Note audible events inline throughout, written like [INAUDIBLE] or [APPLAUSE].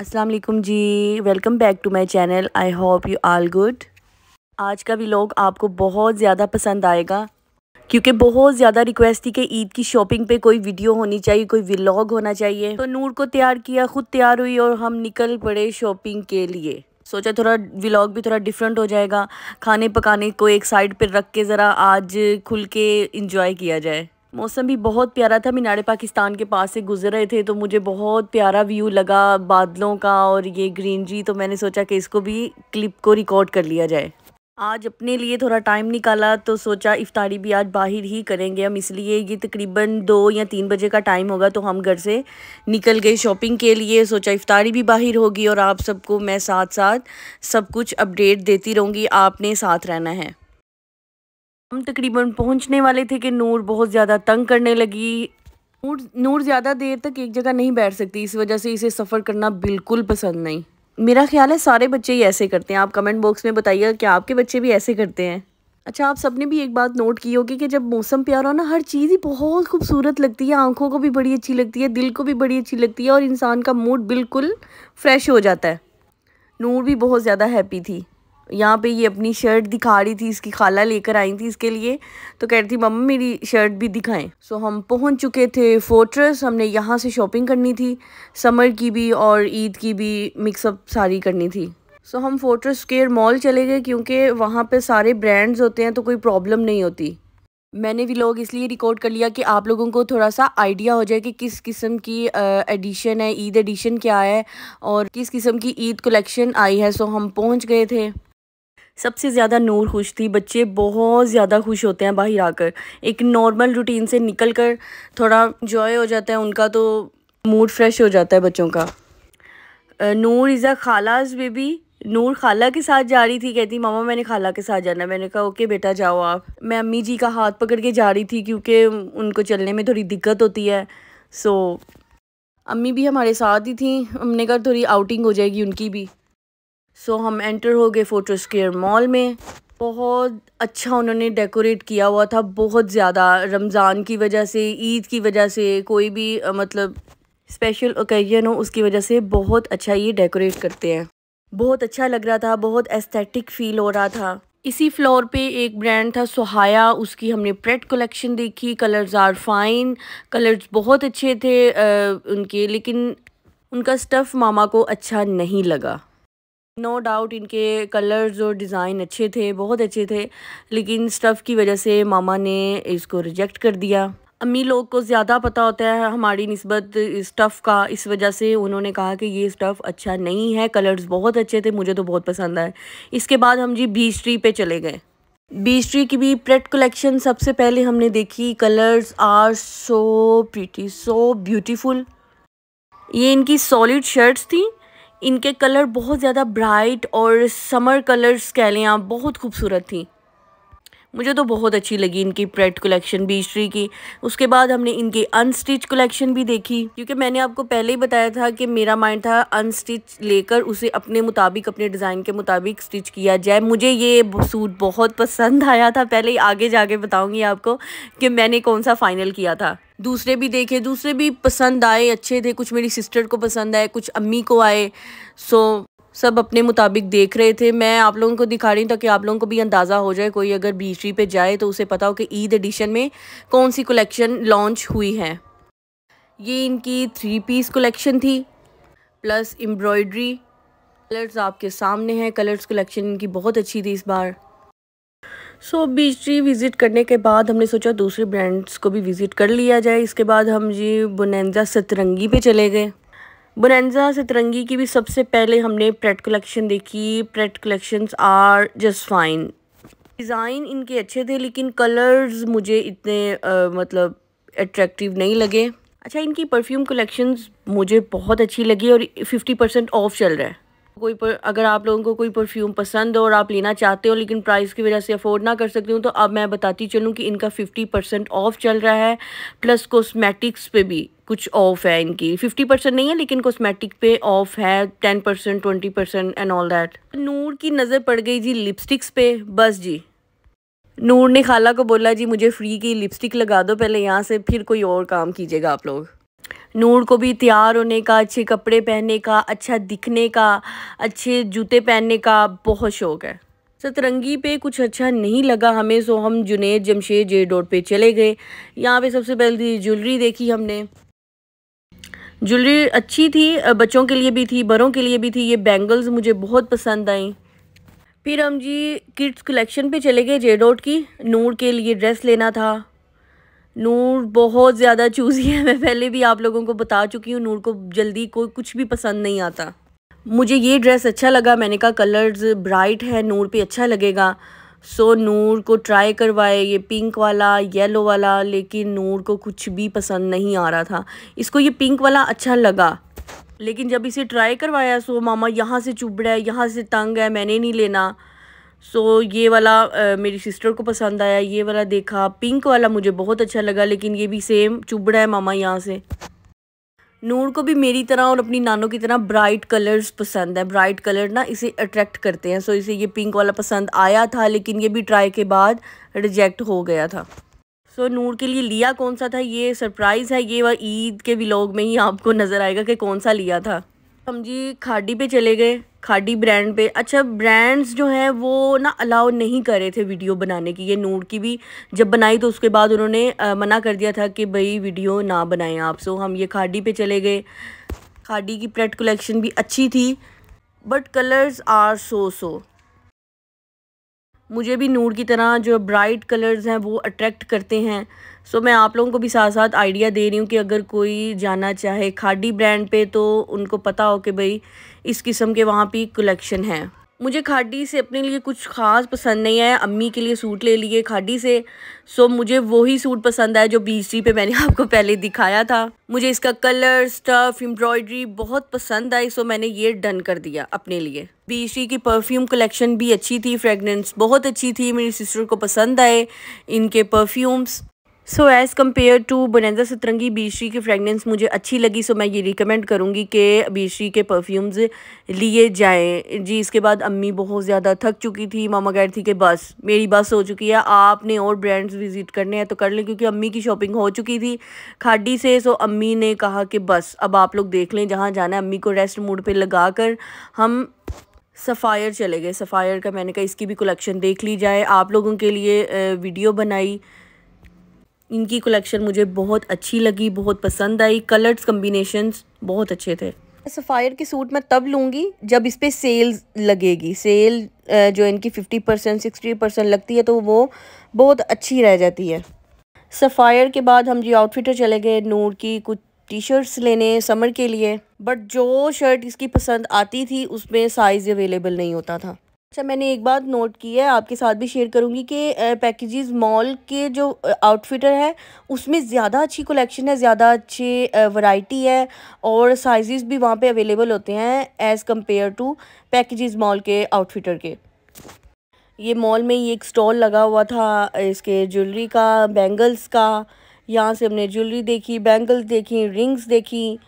अस्सलाम वालेकुम जी welcome back to my channel I hope you all good आज का भी लोग आपको बहुत ज़्यादा पसंद आएगा क्योंकि बहुत ज़्यादा रिक्वेस्ट थी कि ईद की शॉपिंग पे कोई वीडियो होनी चाहिए कोई व्लॉग होना चाहिए तो नूर को तैयार किया ख़ुद तैयार हुई और हम निकल पड़े शॉपिंग के लिए सोचा थोड़ा व्लॉग भी थोड़ा डिफरेंट हो जाएगा खाने पकाने को एक साइड पर रख के ज़रा आज खुल के इंजॉय किया जाए मौसम भी बहुत प्यारा था मीनार पाकिस्तान के पास से गुजर रहे थे तो मुझे बहुत प्यारा व्यू लगा बादलों का और ये ग्रीनरी तो मैंने सोचा कि इसको भी क्लिप को रिकॉर्ड कर लिया जाए आज अपने लिए थोड़ा टाइम निकाला तो सोचा इफ्तारी भी आज बाहर ही करेंगे हम इसलिए ये तकरीबन दो या तीन बजे का टाइम होगा तो हम घर से निकल गए शॉपिंग के लिए सोचा इफ्तारी भी बाहर होगी और आप सबको मैं साथ साथ सब कुछ अपडेट देती रहूँगी आपने साथ रहना है हम तकरीबन पहुंचने वाले थे कि नूर बहुत ज़्यादा तंग करने लगी नूर नूर ज़्यादा देर तक एक जगह नहीं बैठ सकती इस वजह से इसे सफ़र करना बिल्कुल पसंद नहीं मेरा ख्याल है सारे बच्चे ही ऐसे करते हैं आप कमेंट बॉक्स में बताइएगा कि आपके बच्चे भी ऐसे करते हैं अच्छा आप सबने भी एक बात नोट की होगी कि जब मौसम प्यारा हो ना हर चीज़ ही बहुत खूबसूरत लगती है आंखों को भी बड़ी अच्छी लगती है दिल को भी बड़ी अच्छी लगती है और इंसान का मूड बिल्कुल फ्रेश हो जाता है नूर भी बहुत ज़्यादा हैप्पी थी यहाँ पे ये अपनी शर्ट दिखा रही थी इसकी खाला लेकर आई थी इसके लिए तो कह रही थी मम्मा मेरी शर्ट भी दिखाएं सो so, हम पहुँच चुके थे फोर्ट्रेस हमने यहाँ से शॉपिंग करनी थी समर की भी और ईद की भी मिक्सअप सारी करनी थी सो so, हम फोर्ट्रेस केयर मॉल चले गए क्योंकि वहाँ पे सारे ब्रांड्स होते हैं तो कोई प्रॉब्लम नहीं होती मैंने भी लोग इसलिए रिकॉर्ड कर लिया कि आप लोगों को थोड़ा सा आइडिया हो जाए कि किस किस्म की एडिशन है ईद एडिशन क्या है और किस किस्म की ईद कलेक्शन आई है सो हम पहुंच गए थे सबसे ज़्यादा नूर खुश थी बच्चे बहुत ज़्यादा खुश होते हैं बाहर आकर एक नॉर्मल रूटीन से निकल कर थोड़ा इंजॉय हो जाता है उनका तो मूड फ्रेश हो जाता है बच्चों का नूर इज़ा खालाज बेबी नूर खाला के साथ जा रही थी कहती मामा मैंने खाला के साथ जाना मैंने कहा ओके बेटा जाओ आप मैं अम्मी जी का हाथ पकड़ के जा रही थी क्योंकि उनको चलने में थोड़ी दिक्कत होती है सो अम्मी भी हमारे साथ ही थी हमने कहा थोड़ी आउटिंग हो जाएगी उनकी भी सो हम एंटर हो गए फ़ोटो स्केयर मॉल में बहुत अच्छा उन्होंने डेकोरेट किया हुआ था बहुत ज़्यादा रमज़ान की वजह से ईद की वजह से कोई भी मतलब स्पेशल ओकेजन हो उसकी वजह से बहुत अच्छा ये डेकोरेट करते हैं बहुत अच्छा लग रहा था बहुत एस्थेटिक फील हो रहा था इसी फ्लोर पे एक ब्रांड था सुहाया उसकी हमने प्रेट कलेक्शन देखी कलर्स आर फाइन कलर्स बहुत अच्छे थे आ, उनके लेकिन उनका स्टफ़ मामा को अच्छा नहीं लगा नो no डाउट इनके कलर्स और डिज़ाइन अच्छे थे बहुत अच्छे थे लेकिन स्टफ़ की वजह से मामा ने इसको रिजेक्ट कर दिया अम्मी लोग को ज़्यादा पता होता है हमारी नस्बत स्टफ़ का इस वजह से उन्होंने कहा कि ये स्टफ़ अच्छा नहीं है कलर्स बहुत अच्छे थे मुझे तो बहुत पसंद आए इसके बाद हम जी बीच ट्री पे चले गए बीच ट्री की भी प्रेट कलेक्शन सबसे पहले हमने देखी colours are so pretty so beautiful ये इनकी सॉलिड शर्ट्स थी इनके कलर बहुत ज़्यादा ब्राइट और समर कलर्स कह लें आप बहुत खूबसूरत थी मुझे तो बहुत अच्छी लगी इनकी प्रेड कलेक्शन बीस्ट्री की उसके बाद हमने इनकी अनस्टिच कलेक्शन भी देखी क्योंकि मैंने आपको पहले ही बताया था कि मेरा माइंड था अनस्टिच लेकर उसे अपने मुताबिक अपने डिज़ाइन के मुताबिक स्टिच किया जाए मुझे ये सूट बहुत पसंद आया था पहले ही आगे जाके बताऊँगी आपको कि मैंने कौन सा फ़ाइनल किया था दूसरे भी देखे दूसरे भी पसंद आए अच्छे थे कुछ मेरी सिस्टर को पसंद आए कुछ अम्मी को आए सो सब अपने मुताबिक देख रहे थे मैं आप लोगों को दिखा रही हूँ ताकि आप लोगों को भी अंदाज़ा हो जाए कोई अगर बीसरी पे जाए तो उसे पता हो कि ईद एडिशन में कौन सी कलेक्शन लॉन्च हुई है ये इनकी थ्री पीस कलेक्शन थी प्लस एम्ब्रॉयड्री कलर्स आपके सामने हैं कलर्स कलेक्शन इनकी बहुत अच्छी थी इस बार सो so, बीच विज़िट करने के बाद हमने सोचा दूसरे ब्रांड्स को भी विज़िट कर लिया जाए इसके बाद हम जी बुनैंजा सतरंगी पे चले गए बुनंजा सतरंगी की भी सबसे पहले हमने प्रेट कलेक्शन देखी pret collections are just fine design इनके अच्छे थे लेकिन कलर्स मुझे इतने आ, मतलब अट्रैक्टिव नहीं लगे अच्छा इनकी परफ्यूम कलेक्शंस मुझे बहुत अच्छी लगी और फिफ्टी परसेंट ऑफ चल रहा है कोई पर अगर आप लोगों को कोई परफ्यूम पसंद हो और आप लेना चाहते हो लेकिन प्राइस की वजह से अफोर्ड ना कर सकते हो तो अब मैं बताती चलूँ कि इनका 50 परसेंट ऑफ चल रहा है प्लस कॉस्मेटिक्स पे भी कुछ ऑफ है इनकी 50 परसेंट नहीं है लेकिन कॉस्मेटिक पे ऑफ है 10 percent twenty percent and all that Noor की नज़र पड़ गई जी लिपस्टिक्स पे बस जी नूर ने खाला को बोला जी मुझे फ्री की लिपस्टिक लगा दो पहले यहाँ से फिर कोई और काम कीजिएगा आप लोग नूर को भी तैयार होने का अच्छे कपड़े पहनने का अच्छा दिखने का अच्छे जूते पहनने का बहुत शौक़ है सतरंगी पे कुछ अच्छा नहीं लगा हमें सो हम जुनेद जमशेद जे डोट पे चले गए यहाँ पे सबसे पहले तो ज्वेलरी देखी हमने ज्वेलरी अच्छी थी बच्चों के लिए भी थी बड़ों के लिए भी थी ये बैंगल्स मुझे बहुत पसंद आई फिर हम जी किड्स कलेक्शन पे चले गए जे डोट की नूर के लिए ड्रेस लेना था नूर बहुत ज़्यादा चूज़ी है मैं पहले भी आप लोगों को बता चुकी हूँ नूर को जल्दी कोई कुछ भी पसंद नहीं आता मुझे ये ड्रेस अच्छा लगा मैंने कहा कलर्स ब्राइट है नूर पे अच्छा लगेगा सो नूर को ट्राई करवाए ये पिंक वाला येलो वाला लेकिन नूर को कुछ भी पसंद नहीं आ रहा था इसको ये पिंक वाला अच्छा लगा लेकिन जब इसे ट्राई करवाया सो मामा यहाँ से चुभ रहा है यहाँ से तंग है मैंने नहीं लेना सो so, ये वाला आ, मेरी सिस्टर को पसंद आया ये वाला देखा पिंक वाला मुझे बहुत अच्छा लगा लेकिन ये भी सेम चुभ रहा है मामा यहाँ से नूर को भी मेरी तरह और अपनी नानों की तरह ब्राइट कलर्स पसंद है ब्राइट कलर ना इसे अट्रैक्ट करते हैं सो so, इसे ये पिंक वाला पसंद आया था लेकिन ये भी ट्राई के बाद रिजेक्ट हो गया था सो so, नूर के लिए लिया कौन सा था ये सरप्राइज़ है ये वह ईद के विलोग में ही आपको नज़र आएगा कि कौन सा लिया था हम जी खाडी पे चले गए खाडी ब्रांड पे अच्छा ब्रांड्स जो हैं वो ना अलाउ नहीं कर रहे थे वीडियो बनाने की ये नूर की भी जब बनाई तो उसके बाद उन्होंने मना कर दिया था कि भाई वीडियो ना बनाएं आप सो हम ये खाडी पे चले गए खाडी की प्रेट कलेक्शन भी अच्छी थी but colours are so so मुझे भी नूर की तरह जो ब्राइट कलर्स हैं वो अट्रैक्ट करते हैं सो मैं आप लोगों को भी साथ साथ आइडिया दे रही हूँ कि अगर कोई जाना चाहे खाडी ब्रांड पे तो उनको पता हो कि भाई इस किस्म के वहाँ पे कलेक्शन है मुझे खाडी से अपने लिए कुछ ख़ास पसंद नहीं आया अम्मी के लिए सूट ले लिए खाडी से सो मुझे वही सूट पसंद आया जो सी पे मैंने [LAUGHS] आपको पहले दिखाया था मुझे इसका कलर स्टफ़ एम्ब्रॉयडरी बहुत पसंद आई सो मैंने ये डन कर दिया अपने लिए बीसी की परफ्यूम कलेक्शन भी अच्छी थी फ्रेगनेंस बहुत अच्छी थी मेरी सिस्टर को पसंद आए इनके perfumes so as compare to बुनैदा सतरंगी बीशरी की फ्रेगनेंस मुझे अच्छी लगी सो मैं ये रिकमेंड करूँगी कि बीशरी के परफ्यूम्स लिए जाएँ जी इसके बाद अम्मी बहुत ज़्यादा थक चुकी थी मामा कह रही थी कि बस मेरी बस हो चुकी है आपने और ब्रांड्स विज़िट करने हैं तो कर लें क्योंकि अम्मी की शॉपिंग हो चुकी थी खाडी से सो अम्मी ने कहा कि बस अब आप लोग देख लें जहाँ जाना है अम्मी को रेस्ट मूड पर लगा कर हम सफ़ायर चले गए सफ़ायर का मैंने कहा इसकी भी कलेक्शन देख ली जाए आप लोगों के लिए वीडियो बनाई इनकी कलेक्शन मुझे बहुत अच्छी लगी बहुत पसंद आई कलर्स कम्बिनेशन बहुत अच्छे थे सफ़ायर के सूट मैं तब लूँगी जब इस पर सेल लगेगी सेल जो इनकी फिफ्टी परसेंट सिक्सटी परसेंट लगती है तो वो बहुत अच्छी रह जाती है सफ़ायर के बाद हम जी आउटफिटर चले गए नूर की कुछ टी शर्ट्स लेने समर के लिए बट जो शर्ट इसकी पसंद आती थी उसमें साइज़ अवेलेबल नहीं होता था अच्छा मैंने एक बात नोट की है आपके साथ भी शेयर करूँगी कि पैकेजेस मॉल के जो आउटफिटर है उसमें ज़्यादा अच्छी कलेक्शन है ज़्यादा अच्छे वैरायटी है और साइजेस भी वहाँ पे अवेलेबल होते हैं as compare to packages mall के आउटफिटर के ये मॉल में ये एक स्टॉल लगा हुआ था इसके ज्वेलरी का बैंगल्स का यहाँ से हमने ज्वेलरी देखी बैंगल्स देखी रिंग्स देखी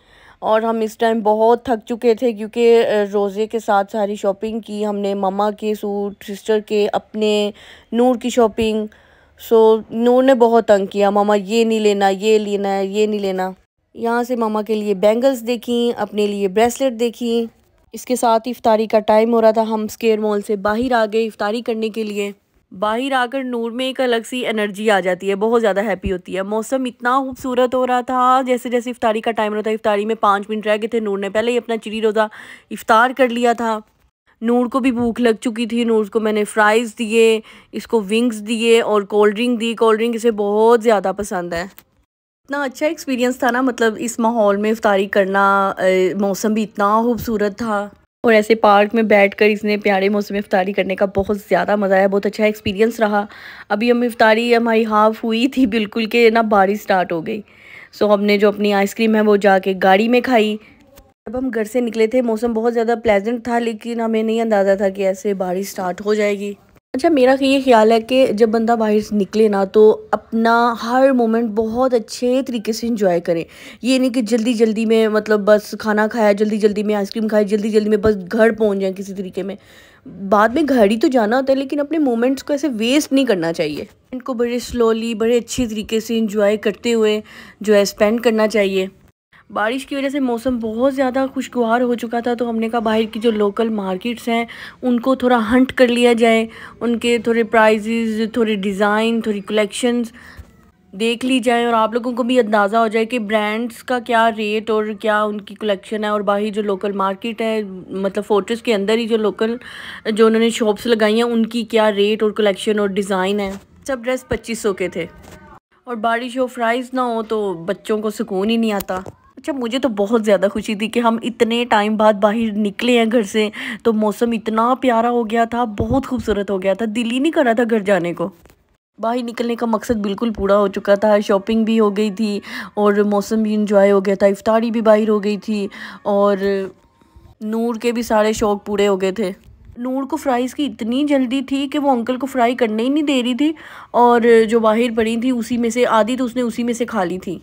और हम इस टाइम बहुत थक चुके थे क्योंकि रोज़े के साथ सारी शॉपिंग की हमने ममा के सूट सिस्टर के अपने नूर की शॉपिंग सो नूर ने बहुत तंग किया मामा ये नहीं लेना ये लेना है ये नहीं लेना यहाँ से मामा के लिए बैंगल्स देखी अपने लिए ब्रेसलेट देखी इसके साथ इफ्तारी का टाइम हो रहा था हम स्केयर मॉल से बाहर आ गए इफ्तारी करने के लिए बाहर आकर नूर में एक अलग सी एनर्जी आ जाती है बहुत ज़्यादा हैप्पी होती है मौसम इतना खूबसूरत हो रहा था जैसे जैसे इफ़ारी का टाइम रहता है इफ़ारी में पाँच मिनट रह गए थे नूर ने पहले ही अपना चिड़ी रोज़ा इफ्तार कर लिया था नूर को भी भूख लग चुकी थी नूर को मैंने फ्राइज़ दिए इसको विंग्स दिए और कोल्ड ड्रिंक दी कोल्ड ड्रिंक इसे बहुत ज़्यादा पसंद है इतना अच्छा एक्सपीरियंस था ना मतलब इस माहौल में इफ्तारी करना मौसम भी इतना खूबसूरत था और ऐसे पार्क में बैठ कर इसने प्यारे मौसम इफ्तारी करने का बहुत ज़्यादा मज़ा आया बहुत अच्छा एक्सपीरियंस रहा अभी हम इफ्तारी हमारी हाफ़ हुई थी बिल्कुल के ना बारिश स्टार्ट हो गई सो हमने जो अपनी आइसक्रीम है वो जाके गाड़ी में खाई जब हम घर से निकले थे मौसम बहुत ज़्यादा प्लेजेंट था लेकिन हमें नहीं अंदाज़ा था कि ऐसे बारिश स्टार्ट हो जाएगी अच्छा मेरा ये ख्याल है कि जब बंदा बाहर से निकले ना तो अपना हर मोमेंट बहुत अच्छे तरीके से इंजॉय करें ये नहीं कि जल्दी जल्दी में मतलब बस खाना खाया जल्दी जल्दी में आइसक्रीम खाई जल्दी जल्दी में बस घर पहुंच जाए किसी तरीके में बाद में घर ही तो जाना होता है लेकिन अपने मोमेंट्स को ऐसे वेस्ट नहीं करना चाहिए इनको बड़े स्लोली बड़े अच्छे तरीके से इंजॉय करते हुए जो है स्पेंड करना चाहिए बारिश की वजह से मौसम बहुत ज़्यादा खुशगवार हो चुका था तो हमने कहा बाहर की जो लोकल मार्केट्स हैं उनको थोड़ा हंट कर लिया जाए उनके थोड़े प्राइजेज़ थोड़े डिज़ाइन थोड़ी कलेक्शंस देख ली जाए और आप लोगों को भी अंदाज़ा हो जाए कि ब्रांड्स का क्या रेट और क्या उनकी कलेक्शन है और बाहर जो लोकल मार्केट है मतलब फोर्ट्रेस के अंदर ही जो लोकल जो उन्होंने शॉप्स लगाई हैं उनकी क्या रेट और कलेक्शन और डिज़ाइन है सब ड्रेस पच्चीस सौ के थे और बारिश हो फ्राइज़ ना हो तो बच्चों को सुकून ही नहीं आता अच्छा मुझे तो बहुत ज़्यादा खुशी थी कि हम इतने टाइम बाद बाहर निकले हैं घर से तो मौसम इतना प्यारा हो गया था बहुत खूबसूरत हो गया था दिल ही नहीं कर रहा था घर जाने को बाहर निकलने का मकसद बिल्कुल पूरा हो चुका था शॉपिंग भी हो गई थी और मौसम भी इंजॉय हो गया था इफ्तारी भी बाहर हो गई थी और नूर के भी सारे शौक़ पूरे हो गए थे नूर को फ्राइज़ की इतनी जल्दी थी कि वो अंकल को फ्राई करने ही नहीं दे रही थी और जो बाहर पड़ी थी उसी में से आधी तो उसने उसी में से खा ली थी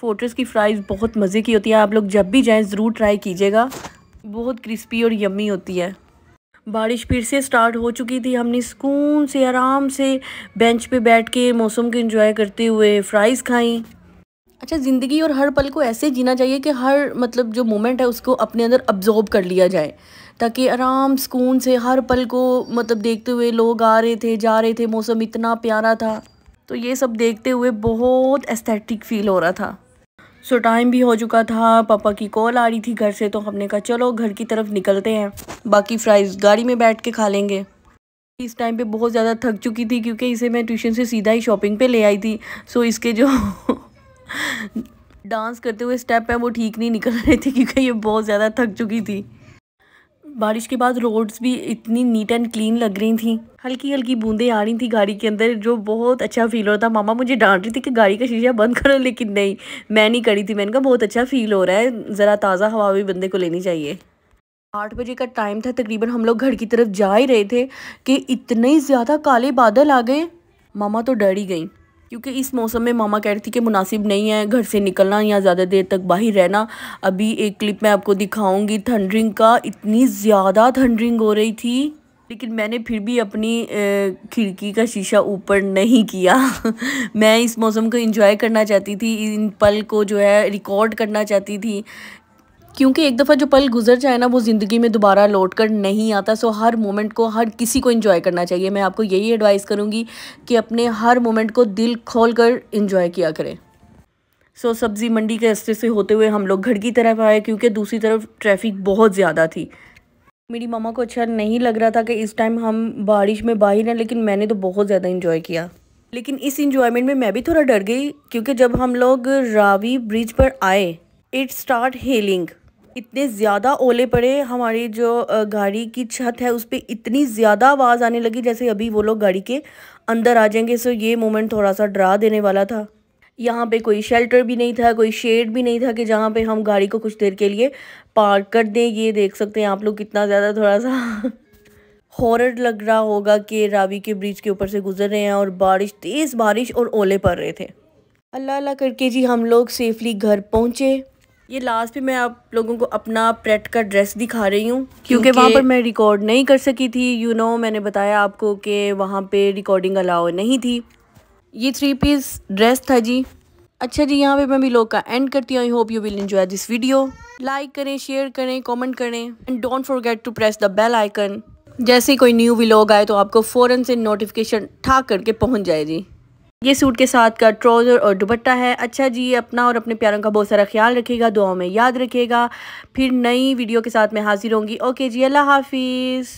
फोर्ट्रेस की फ़्राइज़ बहुत मज़े की होती है आप लोग जब भी जाएँ ज़रूर ट्राई कीजिएगा बहुत क्रिस्पी और यम्मी होती है बारिश फिर से स्टार्ट हो चुकी थी हमने सुकून से आराम से बेंच पे बैठ के मौसम को एंजॉय करते हुए फ्राइज़ खाई अच्छा ज़िंदगी और हर पल को ऐसे जीना चाहिए कि हर मतलब जो मोमेंट है उसको अपने अंदर अब्जॉर्ब कर लिया जाए ताकि आराम सुकून से हर पल को मतलब देखते हुए लोग आ रहे थे जा रहे थे मौसम इतना प्यारा था तो ये सब देखते हुए बहुत एस्थेटिक फील हो रहा था सो टाइम भी हो चुका था पापा की कॉल आ रही थी घर से तो हमने कहा चलो घर की तरफ निकलते हैं बाकी फ्राइज़ गाड़ी में बैठ के खा लेंगे इस टाइम पे बहुत ज़्यादा थक चुकी थी क्योंकि इसे मैं ट्यूशन से सीधा ही शॉपिंग पे ले आई थी सो इसके जो डांस [LAUGHS] करते हुए स्टेप है वो ठीक नहीं निकल रहे थे क्योंकि ये बहुत ज़्यादा थक चुकी थी बारिश के बाद रोड्स भी इतनी नीट एंड क्लीन लग रही थी हल्की हल्की बूंदें आ रही थी गाड़ी के अंदर जो बहुत अच्छा फील हो रहा था मामा मुझे डांट रही थी कि गाड़ी का शीशा बंद करो लेकिन नहीं मैं नहीं करी थी मैंने कहा बहुत अच्छा फील हो रहा है ज़रा ताज़ा हवा भी बंदे को लेनी चाहिए आठ बजे का टाइम था तकरीबन हम लोग घर की तरफ जा ही रहे थे कि इतने ज़्यादा काले बादल आ गए मामा तो डर ही गई क्योंकि इस मौसम में मामा कह रही थी कि मुनासिब नहीं है घर से निकलना या ज़्यादा देर तक बाहर रहना अभी एक क्लिप मैं आपको दिखाऊंगी थंडरिंग का इतनी ज़्यादा थंडरिंग हो रही थी लेकिन मैंने फिर भी अपनी खिड़की का शीशा ऊपर नहीं किया [LAUGHS] मैं इस मौसम को एंजॉय करना चाहती थी इन पल को जो है रिकॉर्ड करना चाहती थी क्योंकि एक दफ़ा जो पल गुजर जाए ना वो ज़िंदगी में दोबारा लौट कर नहीं आता सो हर मोमेंट को हर किसी को इन्जॉय करना चाहिए मैं आपको यही एडवाइस करूँगी कि अपने हर मोमेंट को दिल खोल कर इन्जॉय किया करें सो so, सब्ज़ी मंडी के रस्ते से होते हुए हम लोग घर की तरफ आए क्योंकि दूसरी तरफ ट्रैफिक बहुत ज़्यादा थी मेरी मामा को अच्छा नहीं लग रहा था कि इस टाइम हम बारिश में बाहर हैं लेकिन मैंने तो बहुत ज़्यादा इन्जॉय किया लेकिन इस इन्जॉयमेंट में मैं भी थोड़ा डर गई क्योंकि जब हम लोग रावी ब्रिज पर आए इट स्टार्ट हेलिंग इतने ज़्यादा ओले पड़े हमारी जो गाड़ी की छत है उस पर इतनी ज़्यादा आवाज़ आने लगी जैसे अभी वो लोग गाड़ी के अंदर आ जाएंगे सो ये मोमेंट थोड़ा सा डरा देने वाला था यहाँ पे कोई शेल्टर भी नहीं था कोई शेड भी नहीं था कि जहाँ पे हम गाड़ी को कुछ देर के लिए पार्क कर दें ये देख सकते हैं आप लोग कितना ज़्यादा थोड़ा सा [LAUGHS] हॉरर लग रहा होगा कि रावी के ब्रिज के ऊपर से गुजर रहे हैं और बारिश तेज़ बारिश और ओले पड़ रहे थे अल्लाह अल्लाह करके जी हम लोग सेफली घर पहुँचे ये लास्ट पे मैं आप लोगों को अपना प्रेट का ड्रेस दिखा रही हूँ क्योंकि वहाँ पर मैं रिकॉर्ड नहीं कर सकी थी यू you नो know, मैंने बताया आपको कि वहाँ पे रिकॉर्डिंग अलाउ नहीं थी ये थ्री पीस ड्रेस था जी अच्छा जी यहाँ पे मैं भी लोग का एंड करती हूँ I hope you will enjoy this video like करें शेयर करें कॉमेंट करें and don't forget to press the bell icon जैसे कोई न्यू व्लॉग आए तो आपको फ़ौरन से नोटिफिकेशन ठा करके पहुँच जाए जी ये सूट के साथ का ट्राउज़र और दुपट्टा है अच्छा जी अपना और अपने प्यारों का बहुत सारा ख्याल रखेगा दुआओं में याद रखेगा फिर नई वीडियो के साथ मैं हाजिर होंगी ओके जी अल्लाह हाफिज़